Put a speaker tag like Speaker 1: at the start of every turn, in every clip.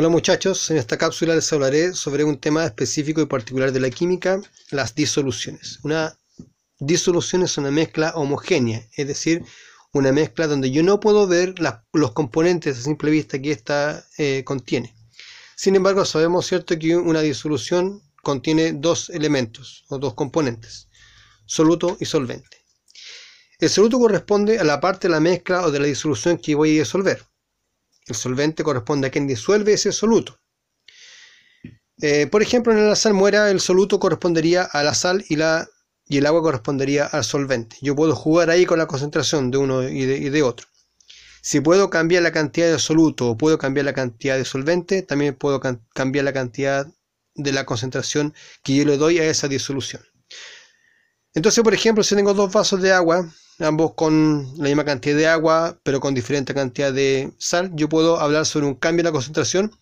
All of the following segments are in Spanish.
Speaker 1: Hola muchachos, en esta cápsula les hablaré sobre un tema específico y particular de la química, las disoluciones. Una disolución es una mezcla homogénea, es decir, una mezcla donde yo no puedo ver los componentes a simple vista que esta eh, contiene. Sin embargo, sabemos cierto que una disolución contiene dos elementos o dos componentes, soluto y solvente. El soluto corresponde a la parte de la mezcla o de la disolución que voy a disolver. El solvente corresponde a quien disuelve ese soluto. Eh, por ejemplo, en la salmuera el soluto correspondería a la sal y, la, y el agua correspondería al solvente. Yo puedo jugar ahí con la concentración de uno y de otro. Si puedo cambiar la cantidad de soluto o puedo cambiar la cantidad de solvente, también puedo cambiar la cantidad de la concentración que yo le doy a esa disolución. Entonces, por ejemplo, si tengo dos vasos de agua, ambos con la misma cantidad de agua, pero con diferente cantidad de sal, yo puedo hablar sobre un cambio en la concentración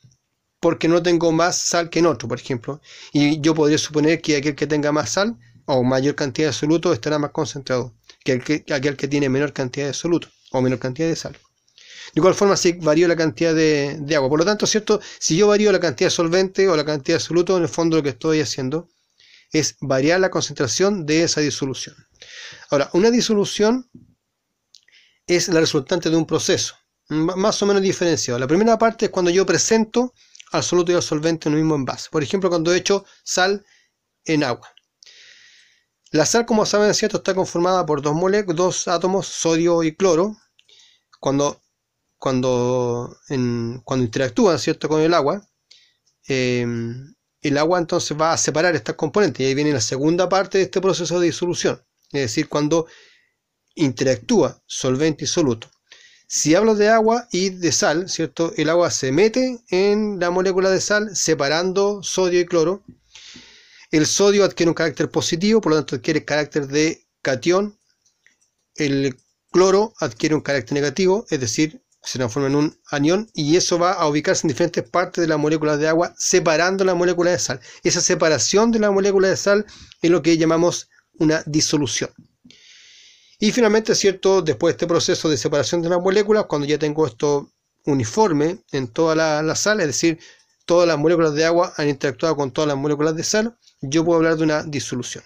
Speaker 1: porque no tengo más sal que en otro, por ejemplo. Y yo podría suponer que aquel que tenga más sal o mayor cantidad de soluto estará más concentrado que aquel que, tiene menor cantidad de soluto o menor cantidad de sal. De igual forma, si varío la cantidad de, de agua. Por lo tanto, ¿cierto? Si yo varío la cantidad de solvente o la cantidad de soluto, en el fondo lo que estoy haciendo es variar la concentración de esa disolución. Ahora, una disolución es la resultante de un proceso, más o menos diferenciado. La primera parte es cuando yo presento al soluto y al solvente en un mismo envase. Por ejemplo, cuando he hecho sal en agua. La sal, como saben, cierto, está conformada por dos, dos átomos, sodio y cloro. Cuando, cuando, cuando interactúan ¿cierto? con el agua, em, el agua entonces va a separar estas componentes y ahí viene la segunda parte de este proceso de disolución, es decir, cuando interactúa solvente y soluto. Si hablo de agua y de sal, ¿cierto? El agua se mete en la molécula de sal separando sodio y cloro. El sodio adquiere un carácter positivo, por lo tanto adquiere carácter de cation. El cloro adquiere un carácter negativo, es decir, se transforma en un anión y eso va a ubicarse en diferentes partes de las molécula de agua, separando la molécula de sal. Esa separación de la molécula de sal es lo que llamamos una disolución. Y finalmente, ¿cierto? Después de este proceso de separación de las moléculas, cuando ya tengo esto uniforme en toda la, la sal, es decir, todas las moléculas de agua han interactuado con todas las moléculas de sal, yo puedo hablar de una disolución.